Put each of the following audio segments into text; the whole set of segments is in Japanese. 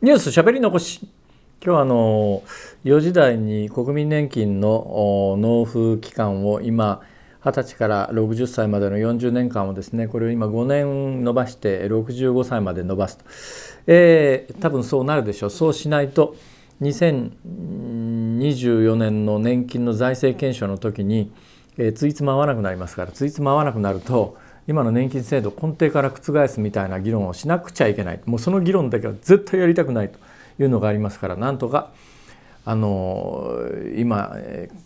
ニュースしゃべり残し今日はあの4時台に国民年金の納付期間を今二十歳から60歳までの40年間をですねこれを今5年延ばして65歳まで延ばすと、えー、多分そうなるでしょうそうしないと2024年の年金の財政検証の時に、えー、ついつま合わなくなりますからついつま合わなくなると今の年金制度根底から覆すみたいな議論をしなくちゃいけないもうその議論だけは絶対やりたくないというのがありますからなんとかあの今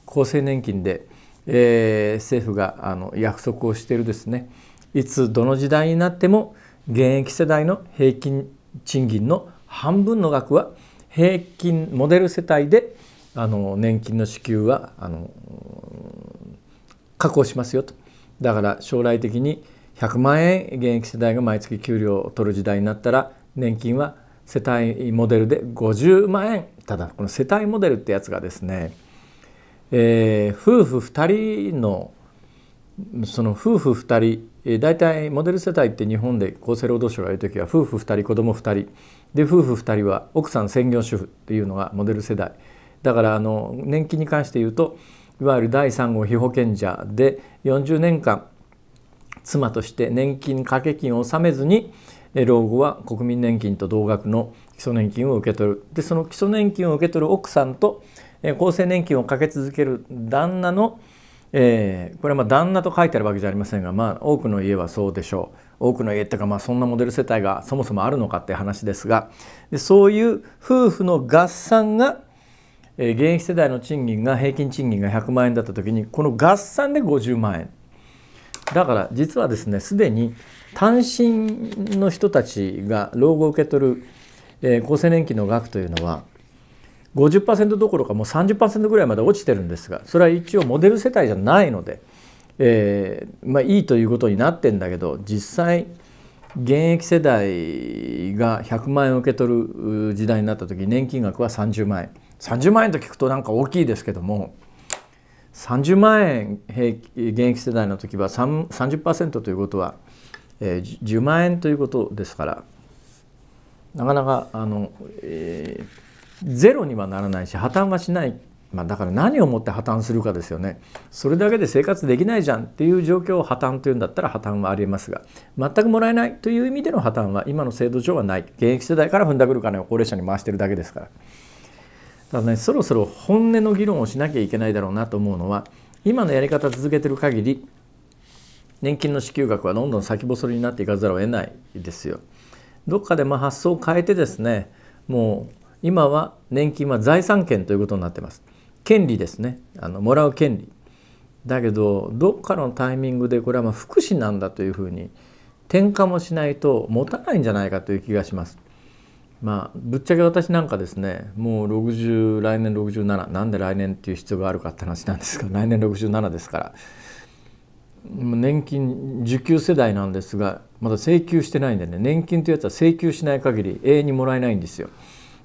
厚生年金で、えー、政府があの約束をしているですねいつどの時代になっても現役世代の平均賃金の半分の額は平均モデル世帯であの年金の支給はあの確保しますよとだから将来的に100万円現役世代が毎月給料を取る時代になったら年金は世帯モデルで50万円ただこの世帯モデルってやつがですね、えー、夫婦2人のその夫婦2人、えー、大体モデル世帯って日本で厚生労働省がいる時は夫婦2人子供2人で夫婦2人は奥さん専業主婦っていうのがモデル世代だからあの年金に関して言うといわゆる第3号被保険者で40年間妻として年金掛け金を納めずに老後は国民年金と同額の基礎年金を受け取るでその基礎年金を受け取る奥さんと厚生年金をかけ続ける旦那の、えー、これはまあ旦那と書いてあるわけじゃありませんが、まあ、多くの家はそうでしょう多くの家っていうか、まあ、そんなモデル世帯がそもそもあるのかって話ですがでそういう夫婦の合算が現役世代の賃金が平均賃金が100万円だった時にこの合算で50万円だから実はですねすでに単身の人たちが老後を受け取る、えー、厚生年金の額というのは50%どころかもう30%ぐらいまで落ちてるんですがそれは一応モデル世帯じゃないので、えー、まあ、いいということになってんだけど実際現役世代が100万円を受け取る時代になった時年金額は30万円30万円と聞くとなんか大きいですけども30万円平現役世代の時は30%ということは、えー、10万円ということですからなかなかあの、えー、ゼロにはならないし破綻はしない、まあ、だから何をもって破綻するかですよねそれだけで生活できないじゃんっていう状況を破綻というんだったら破綻はありえますが全くもらえないという意味での破綻は今の制度上はない現役世代から踏んだくる金を高齢者に回してるだけですから。ただねそろそろ本音の議論をしなきゃいけないだろうなと思うのは今のやり方続けてる限り年金の支給額はどんどん先細りになっていかざるを得ないですよ。どっかでま発想を変えてですねもう今は年金は財産権ということになってます。権利ですねあのもらう権利。だけどどっかのタイミングでこれはま福祉なんだというふうに転換もしないと持たないんじゃないかという気がします。まあ、ぶっちゃけ私なんかですねもう60来年67なんで来年っていう必要があるかって話なんですが来年67ですから年金受給世代なんですがまだ請求してないんでね年金というやつは請求しない限り永遠にもらえないんですよ。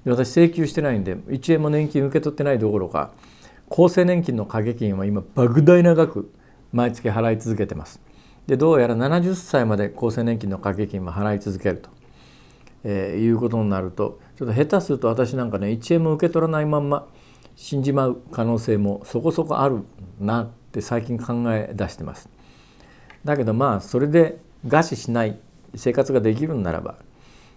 で私請求してないんで1円も年金受け取ってないどころか厚生年金の掛け金は今莫大な額毎月払い続けてます。でどうやら70歳まで厚生年金の掛け金も払い続けると。えー、いうことになるとちょっと下手すると私なんかね1円も受け取らないまんま死んじまう可能性もそこそこあるなって最近考え出してます。だけどまあそれで餓死しない生活ができるんならば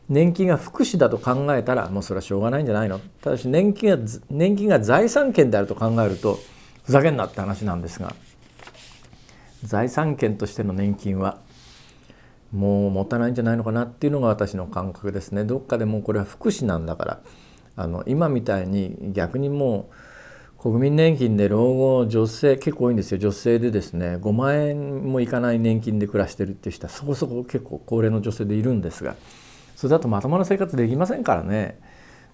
年金が福祉だと考えたらもうそれはしょうがないんじゃないのただし年金が年金が財産権であると考えるとふざけんなって話なんですが財産権としての年金はもう持たないんじゃないのかなっていうのが私の感覚ですねどっかでもうこれは福祉なんだからあの今みたいに逆にもう国民年金で老後女性結構多いんですよ女性でですね5万円もいかない年金で暮らしてるっていう人はそこそこ結構高齢の女性でいるんですがそれだとまともな生活できませんからね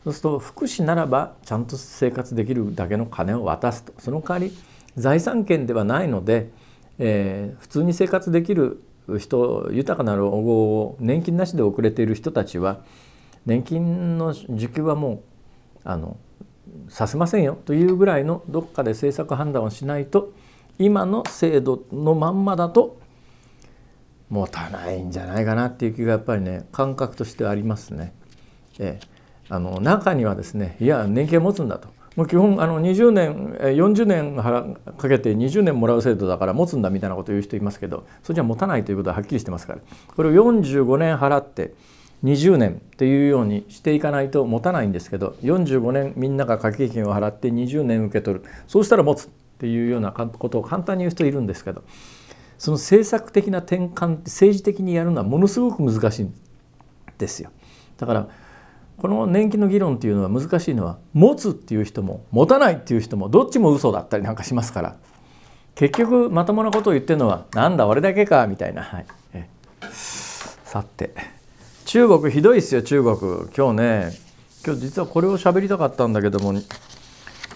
そうすると福祉ならばちゃんと生活できるだけの金を渡すとその代わり財産権ではないので、えー、普通に生活できる人豊かな老後を年金なしで遅れている人たちは年金の受給はもうあのさせませんよというぐらいのどっかで政策判断をしないと今の制度のまんまだと持たないんじゃないかなっていう気がやっぱりね感覚としてありますね。ええ、あの中にはですねいや年金持つんだともう基本あの20年40年かけて20年もらう制度だから持つんだみたいなことを言う人いますけどそれじゃ持たないということははっきりしてますからこれを45年払って20年っていうようにしていかないと持たないんですけど45年みんなが掛け金を払って20年受け取るそうしたら持つっていうようなことを簡単に言う人いるんですけどその政策的な転換政治的にやるのはものすごく難しいんですよ。だからこの年金の議論っていうのは難しいのは持つっていう人も持たないっていう人もどっちも嘘だったりなんかしますから結局まともなことを言ってるのはなんだ俺だけかみたいな、はい、えさて中国ひどいっすよ中国今日ね今日実はこれを喋りたかったんだけども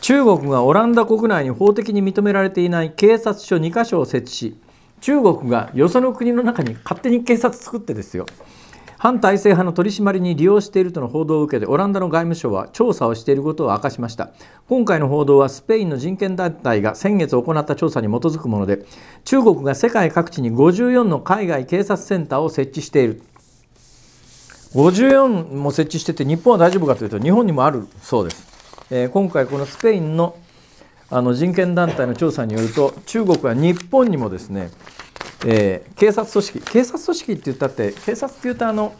中国がオランダ国内に法的に認められていない警察署2か所を設置し中国がよその国の中に勝手に警察作ってですよ反体制派の取り締まりに利用しているとの報道を受けてオランダの外務省は調査をしていることを明かしました今回の報道はスペインの人権団体が先月行った調査に基づくもので中国が世界各地に54の海外警察センターを設置している54も設置してて日本は大丈夫かというと日本にもあるそうです、えー、今回このスペインのあの人権団体の調査によると中国は日本にもですねえー、警察組織警察組織って言ったって警察って言うとあの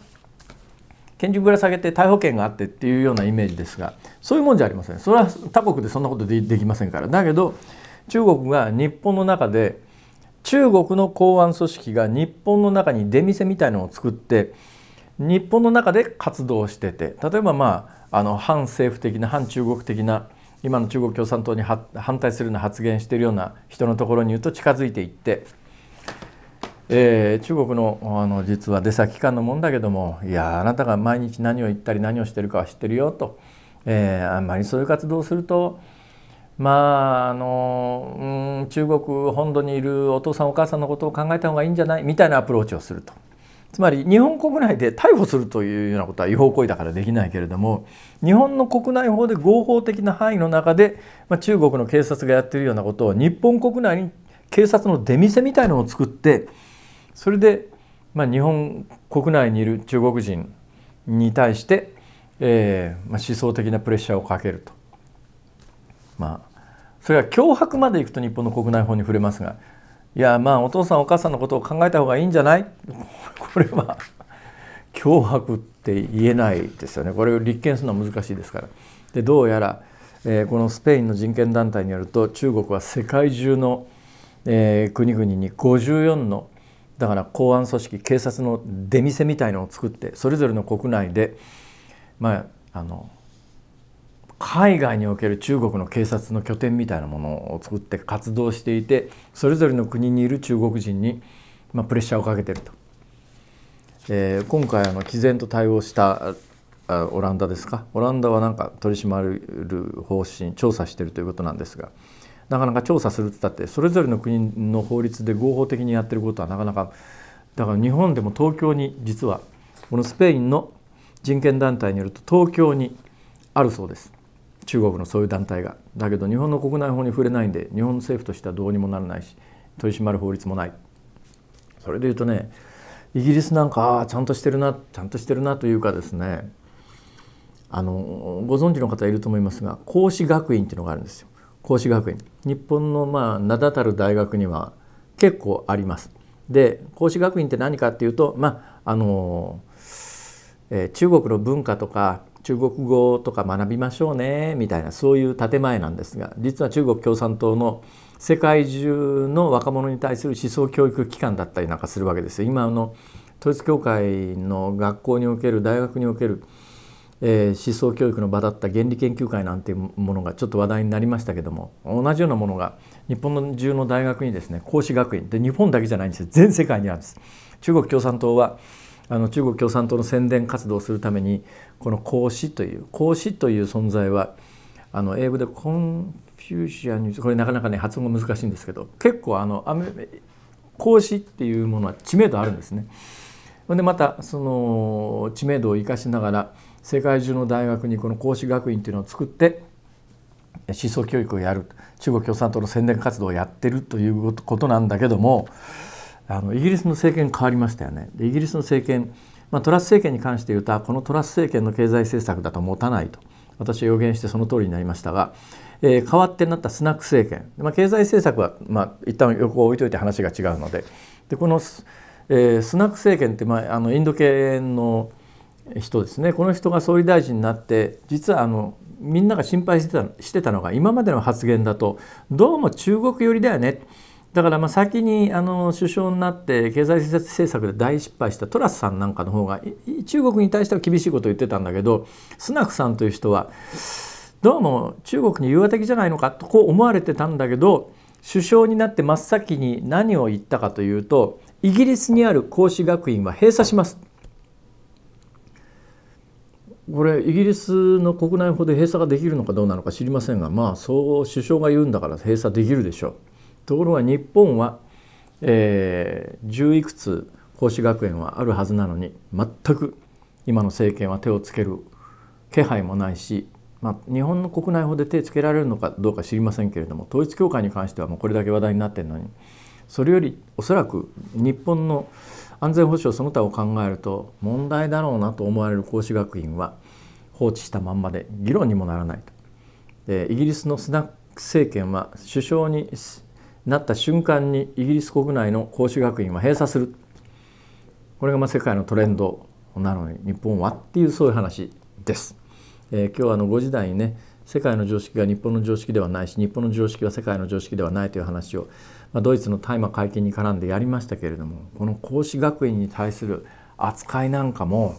拳銃ぶら下げて逮捕権があってっていうようなイメージですがそういうもんじゃありませんそれは他国でそんなことできませんからだけど中国が日本の中で中国の公安組織が日本の中に出店みたいのを作って日本の中で活動してて例えばまああの反政府的な反中国的な今の中国共産党に反対するような発言してるような人のところに言うと近づいていって。えー、中国のあの実は出先機関のもんだけどもいやあなたが毎日何を言ったり何をしてるかは知ってるよと、えー、あんまりそういう活動をするとまああの、うん、中国本土にいるお父さんお母さんのことを考えた方がいいんじゃないみたいなアプローチをすると。つまり日本国内で逮捕するというようなことは違法行為だからできないけれども日本の国内法で合法的な範囲の中で、まあ、中国の警察がやってるようなことを日本国内に警察の出店みたいのを作ってそれで、まあ、日本国内にいる中国人に対して、えーまあ、思想的なプレッシャーをかけると。まあ、それは脅迫までいくと日本の国内法に触れますがいやまあお父さんお母さんのことを考えた方がいいんじゃない これは脅迫って言えないですよねこれを立件するのは難しいですから。でどうやら、えー、このスペインの人権団体によると中国は世界中の、えー、国々に54のだから公安組織警察の出店みたいのを作ってそれぞれの国内で、まあ、あの海外における中国の警察の拠点みたいなものを作って活動していてそれぞれの国にいる中国人に、まあ、プレッシャーをかけてると。えー、今回あの毅然と対応したあオランダですかオランダはなんか取り締まる方針調査してるということなんですが。なかなか調査するって言ったってそれぞれの国の法律で合法的にやってることはなかなかだから日本でも東京に実はこのスペインの人権団体によると東京にあるそうです中国のそういう団体がだけど日本の国内法に触れないんで日本政府としてはどうにもならないし取り締まる法律もないそれで言うとねイギリスなんかちゃんとしてるなちゃんとしてるなというかですねあのご存知の方いると思いますが孔子学院っていうのがあるんですよ。孔子学院日本のまあ名だたる大学には結構あります。で孔子学院って何かっていうと、まああのえー、中国の文化とか中国語とか学びましょうねみたいなそういう建前なんですが実は中国共産党の世界中の若者に対する思想教育機関だったりなんかするわけですよ。今の統一教会の学校における大学におけるえー、思想教育の場だった原理研究会なんていうものがちょっと話題になりましたけども同じようなものが日本の中の大学にですね孔子学院で日本だけじゃないんですよ全世界にあるんです。中国共産党はあの中国共産党の宣伝活動をするためにこの孔子という孔子という存在はあの英語でコンフューシアニこれなかなかね発音が難しいんですけど結構あのアメ孔子っていうものは知名度あるんですね。でまたその知名度を生かしながら世界中の大学にこの講師学院というのを作って思想教育をやる中国共産党の宣伝活動をやってるということなんだけどもあのイギリスの政権変わりましたよね。イギリスの政権、まあ、トラス政権に関して言うとこのトラス政権の経済政策だと持たないと私は予言してその通りになりましたが、えー、変わってなったスナック政権、まあ、経済政策は、まあ、一旦横を置いといて話が違うのででこの、えー、スナック政権って、まあ、あのインド系の人ですねこの人が総理大臣になって実はあのみんなが心配してたしてたのが今までの発言だとどうも中国寄りだよねだからまあ先にあの首相になって経済政策で大失敗したトラスさんなんかの方が中国に対しては厳しいことを言ってたんだけどスナクさんという人はどうも中国に融和的じゃないのかとこう思われてたんだけど首相になって真っ先に何を言ったかというとイギリスにある孔子学院は閉鎖しますこれイギリスの国内法で閉鎖ができるのかどうなのか知りませんがまあそう首相が言うんだから閉鎖できるでしょうところが日本は、えー、10いくつ孔子学園はあるはずなのに全く今の政権は手をつける気配もないし、まあ、日本の国内法で手つけられるのかどうか知りませんけれども統一教会に関してはもうこれだけ話題になってるのにそれよりおそらく日本の安全保障その他を考えると問題だろうなと思われる孔子学院は放置したまんまで議論にもならないと。でイギリスのスナック政権は首相になった瞬間にイギリス国内の孔子学院は閉鎖するこれがまあ世界のトレンドなのに日本はっていうそういう話です。えー、今日はあの5時台にね世界の常識が日本の常識ではないし日本の常識は世界の常識ではないという話をまドイツの大麻解禁に絡んでやりましたけれどもこの孔子学院に対する扱いなんかも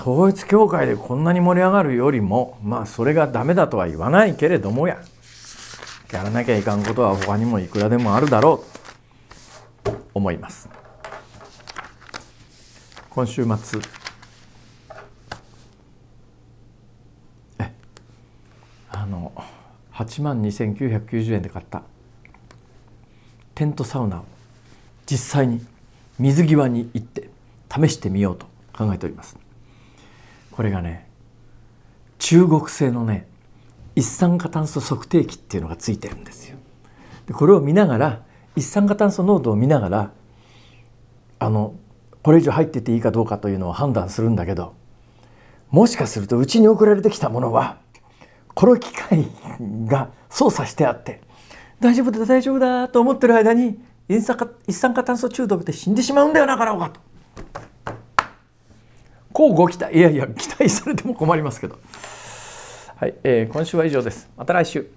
統一教会でこんなに盛り上がるよりもまあそれがダメだとは言わないけれどもややらなきゃいかんことは他にもいくらでもあるだろうと思います。今週末あの8万2990円で買ったテントサウナを実際に水際に行って試してみようと考えておりますこれがね中国製のね一酸化炭素測定器っていうのがついてるんですよでこれを見ながら一酸化炭素濃度を見ながらあのこれ以上入ってていいかどうかというのを判断するんだけどもしかするとうちに送られてきたものはこの機械が操作してあって大丈夫だ大丈夫だと思ってる間に一酸化炭素中毒で死んでしまうんだよなかなかと。こうご期待いやいや期待されても困りますけど。はい、えー、今週は以上です。また来週。